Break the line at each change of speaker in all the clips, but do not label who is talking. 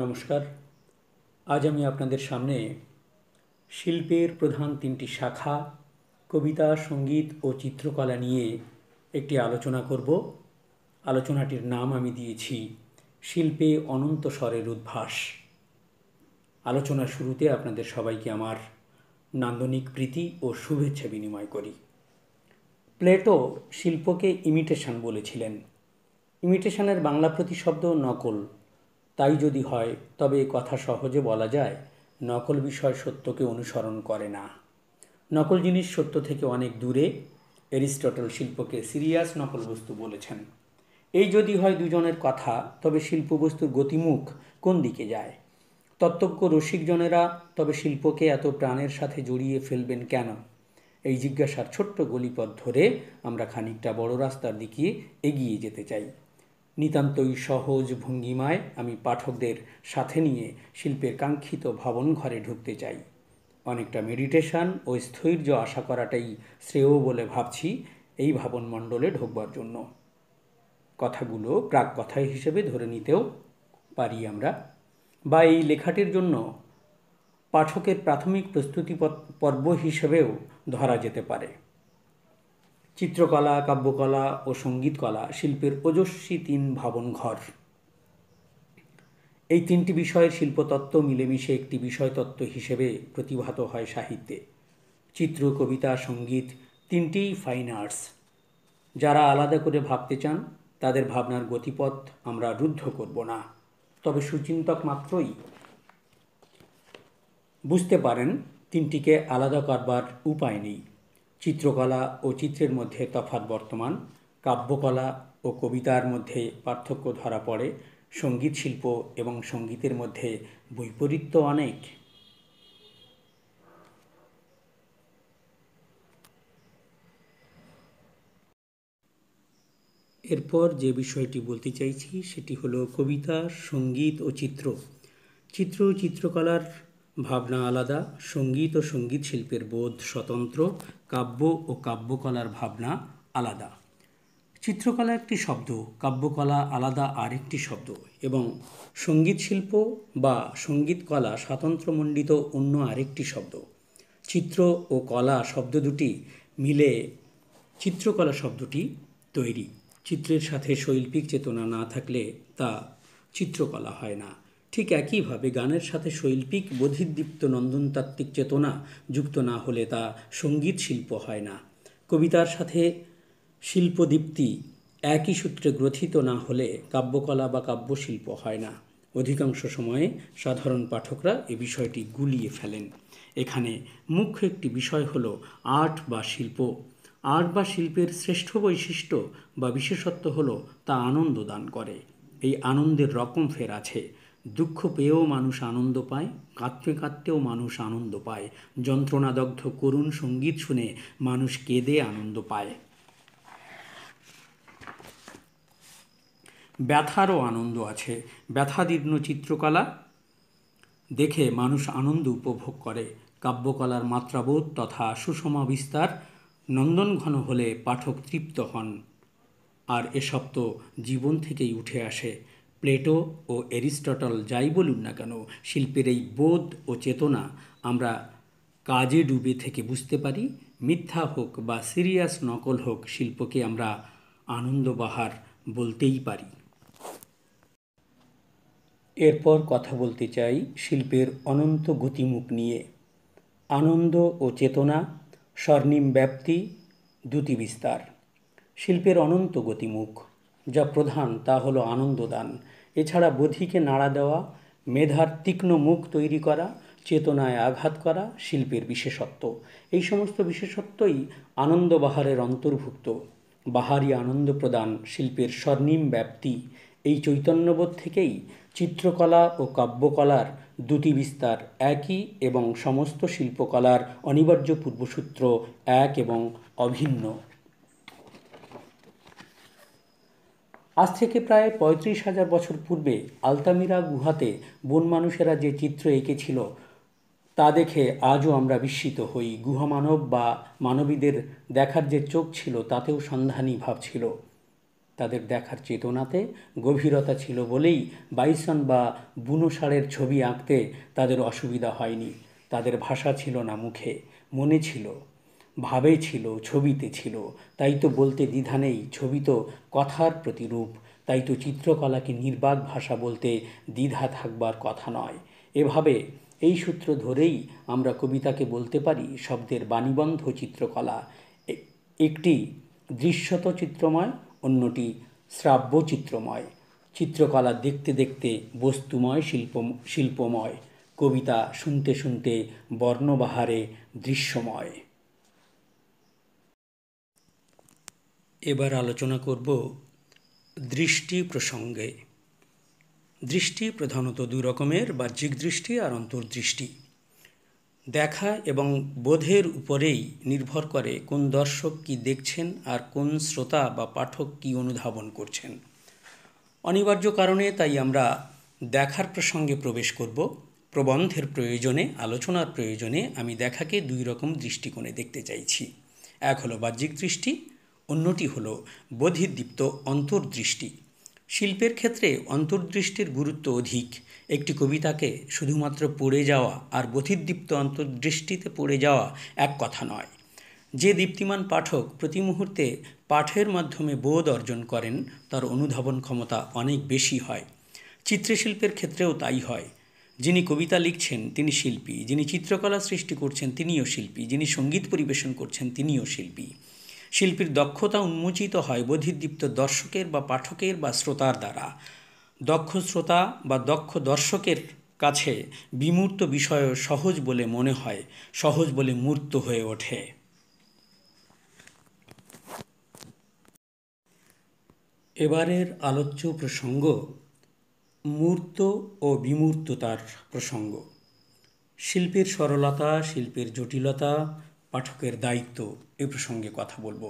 নমস্কার আজ আমি আপনাদের সামনে শিল্পের প্রধান তিনটি শাখা কবিতা সঙ্গীত ও চিত্রকলা নিয়ে একটি আলোচনা করব আলোচনাটির নাম আমি দিয়েছি শিল্পে অনন্ত স্বরের উদ্ভাস আলোচনার শুরুতে আপনাদের সবাইকে আমার নান্দনিক প্রীতি ও শুভেচ্ছা বিনিময় করি প্লেটো শিল্পকে ইমিটেশন বলেছিলেন ইমিটেশনের বাংলা প্রতিশব্দ নকল তাই যদি হয় তবে এ কথা সহজে বলা যায় নকল বিষয় সত্যকে অনুসরণ করে না নকল জিনিস সত্য থেকে অনেক দূরে এরিস্টটল শিল্পকে সিরিয়াস নকল বস্তু বলেছেন এই যদি হয় দুজনের কথা তবে শিল্পবস্তুর গতিমুখ কোন দিকে যায় তত্ত্বজ্ঞ রসিকজনেরা তবে শিল্পকে এত প্রাণের সাথে জড়িয়ে ফেলবেন কেন এই জিজ্ঞাসার ছোট্ট গলিপথ ধরে আমরা খানিকটা বড় রাস্তার দিকে এগিয়ে যেতে চাই নিতান্তই সহজ ভঙ্গিমায় আমি পাঠকদের সাথে নিয়ে শিল্পের কাঙ্ক্ষিত ভবন ঘরে ঢুকতে চাই অনেকটা মেডিটেশন ও স্থৈর্য আশা করাটাই শ্রেয় বলে ভাবছি এই ভবনমণ্ডলে ঢুকবার জন্য কথাগুলো প্রাক কথা হিসেবে ধরে নিতেও পারি আমরা বা এই লেখাটির জন্য পাঠকের প্রাথমিক প্রস্তুতি পর্ব হিসেবেও ধরা যেতে পারে চিত্রকলা কাব্যকলা ও সঙ্গীতকলা শিল্পের ওজস্বী তিন ভাবনঘর এই তিনটি বিষয়ের শিল্পতত্ত্ব মিলেমিশে একটি বিষয়তত্ত্ব হিসেবে প্রতিভাত হয় সাহিত্যে চিত্র কবিতা সঙ্গীত তিনটিই ফাইন আর্টস যারা আলাদা করে ভাবতে চান তাদের ভাবনার গতিপথ আমরা রুদ্ধ করব না তবে সুচিন্তক মাত্রই বুঝতে পারেন তিনটিকে আলাদা করবার উপায় নেই চিত্রকলা ও চিত্রের মধ্যে তফাত বর্তমান কাব্যকলা ও কবিতার মধ্যে পার্থক্য ধরা পড়ে সঙ্গীত শিল্প এবং সঙ্গীতের মধ্যে বৈপরীত্য অনেক এরপর যে বিষয়টি বলতে চাইছি সেটি হলো কবিতা সঙ্গীত ও চিত্র চিত্র ও চিত্রকলার ভাবনা আলাদা সঙ্গীত ও সঙ্গীত শিল্পের বোধ স্বতন্ত্র কাব্য ও কাব্যকলার ভাবনা আলাদা চিত্রকলা একটি শব্দ কাব্যকলা আলাদা আরেকটি শব্দ এবং সঙ্গীত শিল্প বা সঙ্গীতকলা স্বাতন্ত্রমণ্ডিত অন্য আরেকটি শব্দ চিত্র ও কলা শব্দ দুটি মিলে চিত্রকলা শব্দটি তৈরি চিত্রের সাথে শৈল্পিক চেতনা না থাকলে তা চিত্রকলা হয় না ঠিক একইভাবে গানের সাথে শৈল্পিক বোধিদীপ্ত নন্দনতাত্ত্বিক চেতনা যুক্ত না হলে তা সঙ্গীত শিল্প হয় না কবিতার সাথে শিল্পদীপ্তি একই সূত্রে গ্রথিত না হলে কাব্যকলা বা কাব্যশিল্প হয় না অধিকাংশ সময়ে সাধারণ পাঠকরা এ বিষয়টি গুলিয়ে ফেলেন এখানে মুখ্য একটি বিষয় হল আর্ট বা শিল্প আর্ট বা শিল্পের শ্রেষ্ঠ বৈশিষ্ট্য বা বিশেষত্ব হল তা আনন্দ দান করে এই আনন্দের রকম ফের আছে দুঃখ পেয়েও মানুষ আনন্দ পায় কাঁদতে কাঁদতেও মানুষ আনন্দ পায় যন্ত্রণাদগ্ধ করুণ সঙ্গীত শুনে মানুষ কেঁদে আনন্দ পায় ব্যথারও আনন্দ আছে ব্যথাদীর্ণ চিত্রকলা দেখে মানুষ আনন্দ উপভোগ করে কাব্যকলার মাত্রাবোধ তথা সুষমা বিস্তার নন্দন ঘন হলে পাঠক তৃপ্ত হন আর এসব তো জীবন থেকেই উঠে আসে প্লেটো ও অ্যারিস্টটল যাই বলুন না কেন শিল্পের এই বোধ ও চেতনা আমরা কাজে ডুবে থেকে বুঝতে পারি মিথ্যা হোক বা সিরিয়াস নকল হোক শিল্পকে আমরা আনন্দবাহার বলতেই পারি এরপর কথা বলতে চাই শিল্পের অনন্ত গতিমুখ নিয়ে আনন্দ ও চেতনা স্বর্ণিম ব্যাপ্তি দ্যুতি বিস্তার শিল্পের অনন্ত গতিমুখ যা প্রধান তা হলো আনন্দদান এছাড়া বুদ্ধিকে নাড়া দেওয়া মেধার তীক্ষ্ণ মুখ তৈরি করা চেতনায় আঘাত করা শিল্পের বিশেষত্ব এই সমস্ত বিশেষত্বই আনন্দবাহারের অন্তর্ভুক্ত বাহারি আনন্দ প্রদান শিল্পের স্বর্ণিম ব্যাপ্তি এই চৈতন্যবোধ থেকেই চিত্রকলা ও কাব্যকলার দুটি বিস্তার একই এবং সমস্ত শিল্পকলার অনিবার্য পূর্বসূত্র এক এবং অভিন্ন আজ থেকে প্রায় পঁয়ত্রিশ হাজার বছর পূর্বে আলতামিরা গুহাতে বন মানুষেরা যে চিত্র এঁকেছিল তা দেখে আজও আমরা বিস্মিত হই গুহা মানব বা মানবীদের দেখার যে চোখ ছিল তাতেও সন্ধানী ভাব ছিল তাদের দেখার চেতনাতে গভীরতা ছিল বলেই বাইসন বা বুনোসারের ছবি আঁকতে তাদের অসুবিধা হয়নি তাদের ভাষা ছিল না মুখে মনে ছিল ভাবে ছিল ছবিতে ছিল তাই তো বলতে দ্বিধা নেই ছবি তো কথার প্রতিরূপ তাই তো চিত্রকলাকে নির্বাক ভাষা বলতে দ্বিধা থাকবার কথা নয় এভাবে এই সূত্র ধরেই আমরা কবিতাকে বলতে পারি শব্দের বাণীবন্ধ চিত্রকলা একটি দৃশ্যত চিত্রময় অন্যটি শ্রাব্য চিত্রময় চিত্রকলা দেখতে দেখতে বস্তুময় শিল্প শিল্পময় কবিতা শুনতে শুনতে বর্ণবাহারে দৃশ্যময় এবার আলোচনা করব দৃষ্টি প্রসঙ্গে দৃষ্টি প্রধানত দুই রকমের বাহ্যিক দৃষ্টি আর অন্তর্দৃষ্টি দেখা এবং বোধের উপরেই নির্ভর করে কোন দর্শক কি দেখছেন আর কোন শ্রোতা বা পাঠক কি অনুধাবন করছেন অনিবার্য কারণে তাই আমরা দেখার প্রসঙ্গে প্রবেশ করব প্রবন্ধের প্রয়োজনে আলোচনার প্রয়োজনে আমি দেখাকে দুই রকম দৃষ্টিকোণে দেখতে চাইছি এক হলো বাহ্যিক দৃষ্টি অন্যটি হল বোধিদীপ্ত অন্তর্দৃষ্টি শিল্পের ক্ষেত্রে অন্তর্দৃষ্টির গুরুত্ব অধিক একটি কবিতাকে শুধুমাত্র পড়ে যাওয়া আর বোধিদীপ্ত অন্তর্দৃষ্টিতে পড়ে যাওয়া এক কথা নয় যে দীপ্তিমান পাঠক প্রতি মুহূর্তে পাঠের মাধ্যমে বোধ অর্জন করেন তার অনুধাবন ক্ষমতা অনেক বেশি হয় চিত্রশিল্পের ক্ষেত্রেও তাই হয় যিনি কবিতা লিখছেন তিনি শিল্পী যিনি চিত্রকলা সৃষ্টি করছেন তিনিও শিল্পী যিনি সঙ্গীত পরিবেশন করছেন তিনিও শিল্পী শিল্পীর দক্ষতা উন্মোচিত হয় বোধিদীপ্ত দর্শকের বা পাঠকের বা শ্রোতার দ্বারা দক্ষ শ্রোতা বা দক্ষ দর্শকের কাছে বিমূর্ত বিষয় সহজ বলে মনে হয় সহজ বলে মূর্ত হয়ে ওঠে এবারের আলোচ্য প্রসঙ্গ মূর্ত ও বিমূর্ততার প্রসঙ্গ শিল্পের সরলতা শিল্পের জটিলতা পাঠকের দায়িত্ব এ প্রসঙ্গে কথা বলবো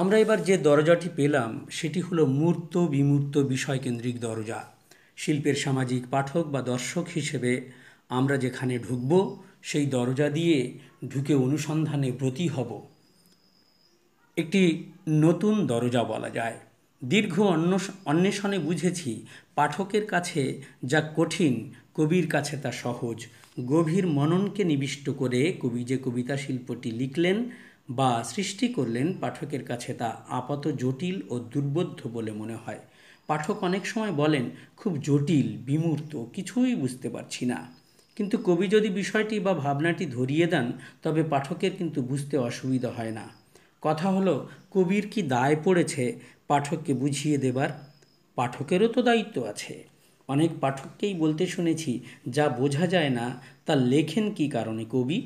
আমরা এবার যে দরজাটি পেলাম সেটি হলো মূর্ত বিমূর্ত বিষয়কেন্দ্রিক দরজা শিল্পের সামাজিক পাঠক বা দর্শক হিসেবে আমরা যেখানে ঢুকব সেই দরজা দিয়ে ঢুকে অনুসন্ধানে ব্রতী হব একটি নতুন দরজা বলা যায় দীর্ঘ অন্বেষণে বুঝেছি পাঠকের কাছে যা কঠিন কবির কাছে তা সহজ গভীর মননকে নিবিষ্ট করে কবি যে কবিতা শিল্পটি লিখলেন বা সৃষ্টি করলেন পাঠকের কাছে তা আপাত জটিল ও দুর্বোধ্য বলে মনে হয় পাঠক অনেক সময় বলেন খুব জটিল বিমূর্ত কিছুই বুঝতে পারছি না কিন্তু কবি যদি বিষয়টি বা ভাবনাটি ধরিয়ে দেন তবে পাঠকের কিন্তু বুঝতে অসুবিধা হয় না কথা হলো কবির কি দায় পড়েছে পাঠককে বুঝিয়ে দেবার পাঠকেরও তো দায়িত্ব আছে অনেক পাঠককেই বলতে শুনেছি যা বোঝা যায় না তা লেখেন কি কারণে কবি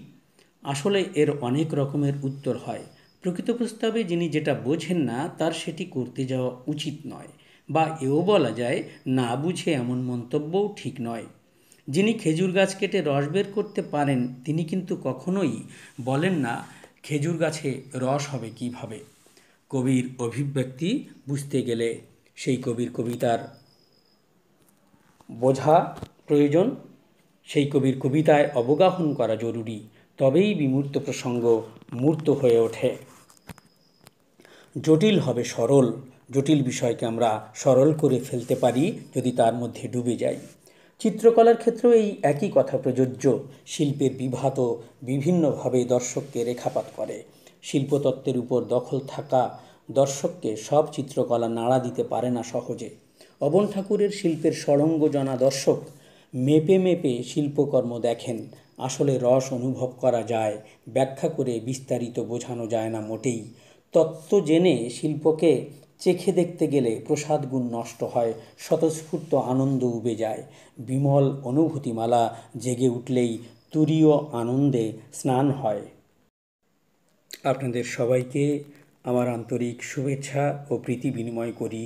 আসলে এর অনেক রকমের উত্তর হয় প্রকৃত প্রস্তাবে যিনি যেটা বোঝেন না তার সেটি করতে যাওয়া উচিত নয় বা এও বলা যায় না বুঝে এমন মন্তব্যও ঠিক নয় যিনি খেজুর গাছ কেটে রস বের করতে পারেন তিনি কিন্তু কখনোই বলেন না খেজুর গাছে রস হবে কিভাবে কবির অভিব্যক্তি বুঝতে গেলে সেই কবির কবিতার বোঝা প্রয়োজন সেই কবির কবিতায় অবগাহন করা জরুরি তবেই বিমূর্ত প্রসঙ্গ মূর্ত হয়ে ওঠে জটিল হবে সরল জটিল বিষয়কে আমরা সরল করে ফেলতে পারি যদি তার মধ্যে ডুবে যাই চিত্রকলার ক্ষেত্রেও এই একই কথা প্রযোজ্য শিল্পের বিভাত বিভিন্নভাবে দর্শককে রেখাপাত করে শিল্পতত্ত্বের উপর দখল থাকা দর্শককে সব চিত্রকলা নাড়া দিতে পারে না সহজে অবন ঠাকুরের শিল্পের সরঙ্গ জনা দর্শক মেপে মেপে শিল্পকর্ম দেখেন আসলে রস অনুভব করা যায় ব্যাখ্যা করে বিস্তারিত বোঝানো যায় না মোটেই তত্ত্ব জেনে শিল্পকে চেখে দেখতে গেলে প্রসাদগুণ নষ্ট হয় স্বতঃস্ফূর্ত আনন্দ উবে যায় বিমল অনুভূতিমালা জেগে উঠলেই তুরীয় আনন্দে স্নান হয় আপনাদের সবাইকে আমার আন্তরিক শুভেচ্ছা ও প্রীতি বিনিময় করি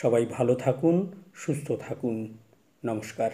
সবাই ভালো থাকুন সুস্থ থাকুন নমস্কার